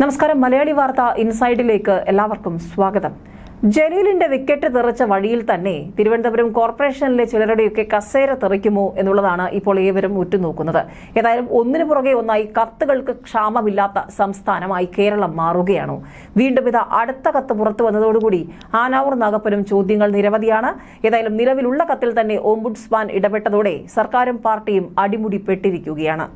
നമസ്കാരം മലയാളി വാർത്ത ഇൻസൈഡിലേക്ക് എല്ലാവർക്കും സ്വാഗതം ജലീലിന്റെ വിക്കറ്റ് തെറിച്ച വഴിയിൽ തന്നെ തിരുവനന്തപുരം കോർപ്പറേഷനിലെ ചിലരുടെയൊക്കെ കസേര തെറിക്കുമോ എന്നുള്ളതാണ് ഇപ്പോൾ ഏവരും ഉറ്റുനോക്കുന്നത് ഏതായാലും ഒന്നിനു പുറകെ ഒന്നായി കത്തുകൾക്ക് ക്ഷാമമില്ലാത്ത സംസ്ഥാനമായി കേരളം മാറുകയാണോ വീണ്ടും ഇത് അടുത്ത കത്ത് പുറത്തു വന്നതോടുകൂടി ആനാവൂർ നാഗപ്പനും ചോദ്യങ്ങൾ നിരവധിയാണ് ഏതായാലും നിലവിലുള്ള കത്തിൽ തന്നെ ഓംബുഡ്സ്മാൻ ഇടപെട്ടതോടെ സർക്കാരും പാർട്ടിയും അടിമുടി പെട്ടിരിക്കുകയാണ്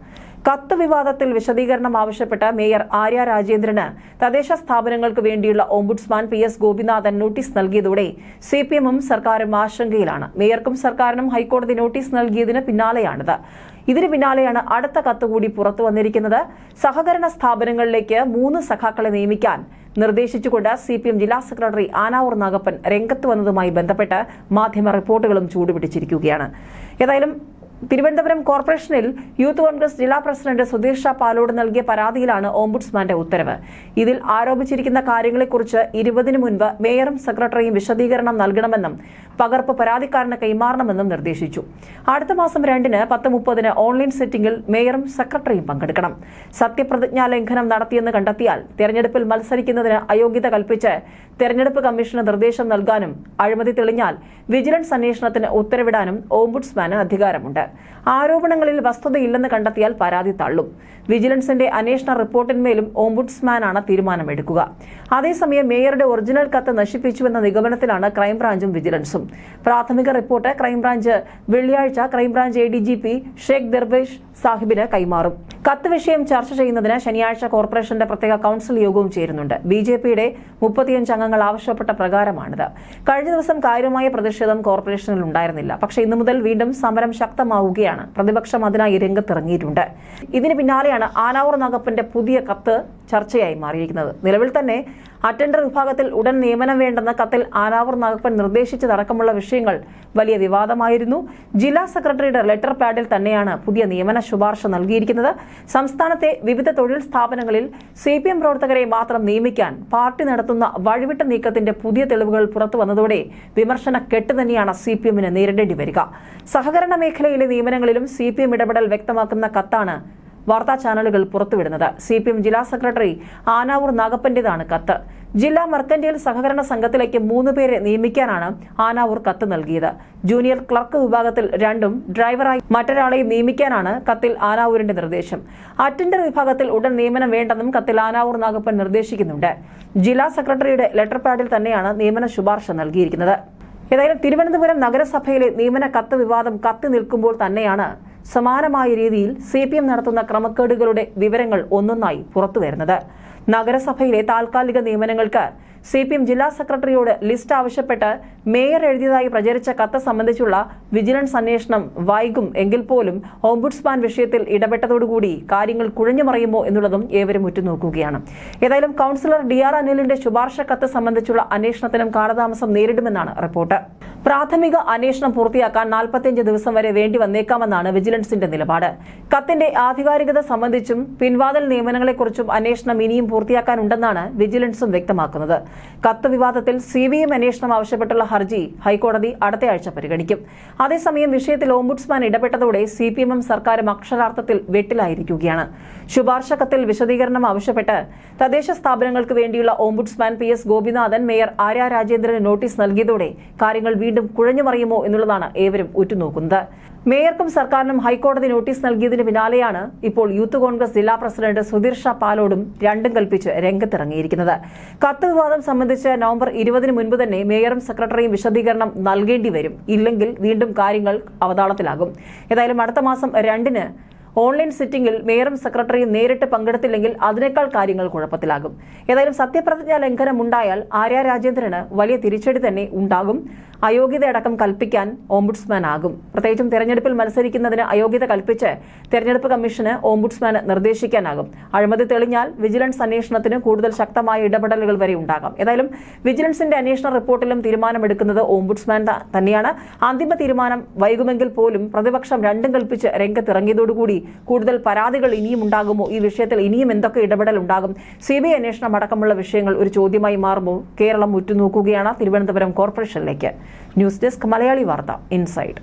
കത്ത് വിവാദത്തിൽ വിശദീകരണം ആവശ്യപ്പെട്ട് മേയർ ആര്യ രാജേന്ദ്രന് തദ്ദേശ സ്ഥാപനങ്ങൾക്ക് വേണ്ടിയുള്ള ombudsman P S Gopinathan notice നൽകിയതോടെ സി പി എമ്മും സർക്കാരും ആശങ്കയിലാണ് മേയർക്കും സർക്കാരിനും ഹൈക്കോടതി നോട്ടീസ് നൽകിയതിന് പിന്നാലെയാണിത് ഇതിനു പിന്നാലെയാണ് അടുത്ത കത്ത് കൂടി പുറത്തു വന്നിരിക്കുന്നത് സഹകരണ സ്ഥാപനങ്ങളിലേക്ക് മൂന്ന് സഖാക്കളെ നിയമിക്കാൻ നിർദ്ദേശിച്ചുകൊണ്ട് സി പി എം ജില്ലാ സെക്രട്ടറി ആനാവൂർ നാഗപ്പൻ രംഗത്ത് വന്നതുമായി ബന്ധപ്പെട്ട് മാധ്യമ റിപ്പോർട്ടുകളും ചൂടുപിടിച്ചിരിക്കുകയാണ് ഏതായാലും തിരുവനന്തപുരം കോർപ്പറേഷനിൽ യൂത്ത് കോൺഗ്രസ് ജില്ലാ പ്രസിഡന്റ് സുധീർഷ പാലോട് നൽകിയ പരാതിയിലാണ് ഓംബുഡ്സ്മാന്റെ ഉത്തരവ് ഇതിൽ ആരോപിച്ചിരിക്കുന്ന കാര്യങ്ങളെക്കുറിച്ച് ഇരുപതിനു മുൻപ് മേയറും സെക്രട്ടറിയും വിശദീകരണം നൽകണമെന്നും പകർപ്പ് പരാതിക്കാരന് കൈമാറണമെന്നും നിർദ്ദേശിച്ചു അടുത്ത മാസം രണ്ടിന് പത്ത് മുപ്പതിന് ഓൺലൈൻ സെറ്റിംഗിൽ മേയറും സെക്രട്ടറിയും പങ്കെടുക്കണം സത്യപ്രതിജ്ഞാ ലംഘനം നടത്തിയെന്ന് കണ്ടെത്തിയാൽ തെരഞ്ഞെടുപ്പിൽ മത്സരിക്കുന്നതിന് അയോഗ്യത കൽപ്പിച്ച് തെരഞ്ഞെടുപ്പ് കമ്മീഷന് നിർദ്ദേശം നൽകാനും അഴിമതി തെളിഞ്ഞാൽ വിജിലൻസ് അന്വേഷണത്തിന് ഉത്തരവിടാനും ഓംബുഡ്സ്മാന് അധികാരമുണ്ട് ആരോപണങ്ങളിൽ വസ്തുതയില്ലെന്ന് കണ്ടെത്തിയാൽ പരാതി തള്ളും വിജിലൻസിന്റെ അന്വേഷണ റിപ്പോർട്ടിന്മേലും ഓംബുഡ്സ്മാനാണ് തീരുമാനമെടുക്കുക അതേസമയം മേയറുടെ ഒറിജിനൽ കത്ത് നശിപ്പിച്ചുവെന്ന നിഗമനത്തിലാണ് ക്രൈംബ്രാഞ്ചും വിജിലൻസും പ്രാഥമിക റിപ്പോർട്ട് ക്രൈംബ്രാഞ്ച് വെള്ളിയാഴ്ച crime branch A D G P Shaikh Darvesh സാഹിബിന് കൈമാറും കത്ത് വിഷയം ചർച്ച ചെയ്യുന്നതിന് ശനിയാഴ്ച കോർപ്പറേഷന്റെ പ്രത്യേക കൌൺസിൽ യോഗവും ചേരുന്നുണ്ട് ബി ജെ പിയുടെ മുപ്പത്തിയഞ്ച് അംഗങ്ങൾ ആവശ്യപ്പെട്ട പ്രകാരമാണിത് കഴിഞ്ഞ ദിവസം കാര്യമായ പ്രതിഷേധം കോർപ്പറേഷനിൽ ഉണ്ടായിരുന്നില്ല പക്ഷേ ഇന്നു മുതൽ വീണ്ടും സമരം ശക്തമാവും ആവുകയാണ് പ്രതിപക്ഷം അതിനായി രംഗത്തിറങ്ങിയിട്ടുണ്ട് ഇതിന് പിന്നാലെയാണ് ആനാവൂർ നാഗപ്പന്റെ പുതിയ കത്ത് ചർച്ചയായി മാറിയിരിക്കുന്നത് നിലവിൽ തന്നെ അറ്റൻഡർ വിഭാഗത്തിൽ ഉടൻ നിയമനം വേണ്ടെന്ന കത്തിൽ ആനാവൂർ നാഗപ്പൻ നിർദ്ദേശിച്ചതടക്കമുള്ള വിഷയങ്ങൾ വലിയ വിവാദമായിരുന്നു ജില്ലാ സെക്രട്ടറിയുടെ ലെറ്റർ പാഡിൽ തന്നെയാണ് പുതിയ നിയമന ശുപാർശ നൽകിയിരിക്കുന്നത് സംസ്ഥാനത്തെ വിവിധ തൊഴിൽ സ്ഥാപനങ്ങളിൽ സി പി എം പ്രവർത്തകരെ മാത്രം നിയമിക്കാൻ പാർട്ടി നടത്തുന്ന വഴിവിട്ട നീക്കത്തിന്റെ പുതിയ തെളിവുകൾ പുറത്തു വന്നതോടെ വിമർശന കെട്ട് തന്നെയാണ് സി പി എമ്മിന് നേരിടേണ്ടി വരിക സഹകരണ മേഖലയിലെ നിയമനങ്ങളിലും സി പി എം ഇടപെടൽ വ്യക്തമാക്കുന്ന കത്താണ് വാർത്താ ചാനലുകൾ പുറത്തുവിടുന്നത് സി പി എം ജില്ലാ സെക്രട്ടറി ആനാവൂർ നാഗപ്പന്റേതാണ് കത്ത് ജില്ലാ മർക്കന്റേൽ സഹകരണ സംഘത്തിലേക്ക് മൂന്ന് പേരെ നിയമിക്കാനാണ് ആനാവൂർ കത്ത് നൽകിയത് ജൂനിയർ ക്ലർക്ക് വിഭാഗത്തിൽ രണ്ടും ഡ്രൈവറായി മറ്റൊരാളെയും നിയമിക്കാനാണ് കത്തിൽ ആനാവൂരിന്റെ നിർദ്ദേശം അറ്റൻഡർ വിഭാഗത്തിൽ ഉടൻ നിയമനം വേണ്ടെന്നും കത്തിൽ ആനാവൂർ നാഗപ്പൻ നിർദ്ദേശിക്കുന്നുണ്ട് ജില്ലാ സെക്രട്ടറിയുടെ ലെറ്റർ പാഡിൽ തന്നെയാണ് നിയമന ശുപാർശ നൽകിയിരിക്കുന്നത് ഏതായാലും തിരുവനന്തപുരം നഗരസഭയിലെ നിയമന കത്ത് വിവാദം കത്തി നിൽക്കുമ്പോൾ തന്നെയാണ് സമാനമായ രീതിയിൽ സി പി എം നടത്തുന്ന ക്രമക്കേടുകളുടെ വിവരങ്ങൾ ഒന്നൊന്നായി പുറത്തുവരുന്നത് നഗരസഭയിലെ താൽക്കാലിക നിയമനങ്ങൾക്ക് സി പി എം ജില്ലാ സെക്രട്ടറിയോട് ലിസ്റ്റ് ആവശ്യപ്പെട്ട് മേയർ എഴുതിയതായി പ്രചരിച്ച കത്ത് സംബന്ധിച്ചുള്ള വിജിലൻസ് അന്വേഷണം വൈകും എങ്കിൽ പോലും ഓംബുഡ്സ്മാൻ വിഷയത്തിൽ ഇടപെട്ടതോടുകൂടി കാര്യങ്ങൾ കുഴഞ്ഞുമറിയുമോ എന്നുള്ളതും ഏവരും ഉറ്റുനോക്കുകയാണ് ഏതായാലും കൌൺസിലർ ഡി ആർ അനിലിന്റെ ശുപാർശ കത്ത് സംബന്ധിച്ചുള്ള അന്വേഷണത്തിനും കാലതാമസം നേരിടുമെന്നാണ് റിപ്പോർട്ട് പ്രാഥമിക അന്വേഷണം പൂർത്തിയാക്കാൻ നാൽപ്പത്തിയഞ്ച് ദിവസം വരെ വേണ്ടി വന്നേക്കാമെന്നാണ് വിജിലൻസിന്റെ നിലപാട് കത്തിന്റെ ആധികാരികത സംബന്ധിച്ചും പിൻവാതിൽ നിയമനങ്ങളെക്കുറിച്ചും അന്വേഷണം ഇനിയും പൂർത്തിയാക്കാനുണ്ടെന്നാണ് വിജിലൻസും വ്യക്തമാക്കുന്നത് കത്ത് വിവാദത്തിൽ സി ബി എം അന്വേഷണം ആവശ്യപ്പെട്ടുള്ള ഹർജി ഹൈക്കോടതി അടുത്തയാഴ്ച പരിഗണിക്കും അതേസമയം വിഷയത്തിൽ ഓംബുഡ്സ്മാൻ ഇടപെട്ടതോടെ സി പി എമ്മും സർക്കാരും അക്ഷരാർത്ഥത്തിൽ വെട്ടിലായിരിക്കുകയാണ് ശുപാർശ കത്തിൽ വിശദീകരണം ആവശ്യപ്പെട്ട് തദ്ദേശ സ്ഥാപനങ്ങൾക്ക് വേണ്ടിയുള്ള ombudsman P S Gopinathan mayor Arya രാജേന്ദ്രന് നോട്ടീസ് നൽകിയതോടെ കാര്യങ്ങൾ വീണ്ടും കുഴഞ്ഞുമറിയുമോ എന്നുള്ളതാണ് ഏവരും ഉറ്റുനോക്കുന്നത് മേയർക്കും സർക്കാരിനും ഹൈക്കോടതി നോട്ടീസ് നൽകിയതിന് പിന്നാലെയാണ് ഇപ്പോൾ യൂത്ത് കോൺഗ്രസ് ജില്ലാ പ്രസിഡന്റ് സുധീർ ഷാ പാലോടും രണ്ടും കൽപ്പിച്ച് രംഗത്തിറങ്ങിയിരിക്കുന്നത് കത്ത് വിവാദം സംബന്ധിച്ച് നവംബർ ഇരുപതിന് മുൻപ് തന്നെ മേയറും സെക്രട്ടറിയും വിശദീകരണം നൽകേണ്ടി വരും ഇല്ലെങ്കിൽ വീണ്ടും കാര്യങ്ങൾ അവതാളത്തിലാകും ഏതായാലും അടുത്ത മാസം രണ്ടിന് ഓൺലൈൻ സിറ്റിംഗിൽ മേയറും സെക്രട്ടറിയും നേരിട്ട് പങ്കെടുത്തില്ലെങ്കിൽ അതിനേക്കാൾ കാര്യങ്ങൾ കുഴപ്പത്തിലാകും ഏതായാലും സത്യപ്രതിജ്ഞാ ലംഘനം ഉണ്ടായാൽ ആര്യ രാജേന്ദ്രന് വലിയ തിരിച്ചടി തന്നെ ഉണ്ടാകും അയോഗ്യതയടക്കം കൽപ്പിക്കാൻ ഓംബുഡ്സ്മാൻ ആകും പ്രത്യേകിച്ചും തെരഞ്ഞെടുപ്പിൽ മത്സരിക്കുന്നതിന് അയോഗ്യത കൽപ്പിച്ച് തെരഞ്ഞെടുപ്പ് കമ്മീഷന് ഓംബുഡ്സ്മാന് നിർദ്ദേശിക്കാനാകും അഴിമതി തെളിഞ്ഞാൽ വിജിലൻസ് അന്വേഷണത്തിന് കൂടുതൽ ശക്തമായ ഇടപെടലുകൾ വരെ ഉണ്ടാകാം ഏതായാലും വിജിലൻസിന്റെ അന്വേഷണ റിപ്പോർട്ടിലും തീരുമാനമെടുക്കുന്നത് ഓംബുഡ്സ്മാൻ തന്നെയാണ് അന്തിമ തീരുമാനം വൈകുമെങ്കിൽ പോലും പ്രതിപക്ഷം രണ്ടും കൽപ്പിച്ച് രംഗത്തിറങ്ങിയതോടുകൂടി കൂടുതൽ പരാതികൾ ഇനിയും ഉണ്ടാകുമോ ഈ വിഷയത്തിൽ ഇനിയും എന്തൊക്കെ ഇടപെടൽ ഉണ്ടാകും സി ബി അന്വേഷണം അടക്കമുള്ള വിഷയങ്ങൾ ഒരു ചോദ്യമായി മാറുമോ കേരളം ഉറ്റുനോക്കുകയാണ് തിരുവനന്തപുരം കോർപ്പറേഷനിലേക്ക് ന്യൂസ് ഡെസ്ക് മലയാളി വാർത്ത ഇൻസൈഡ്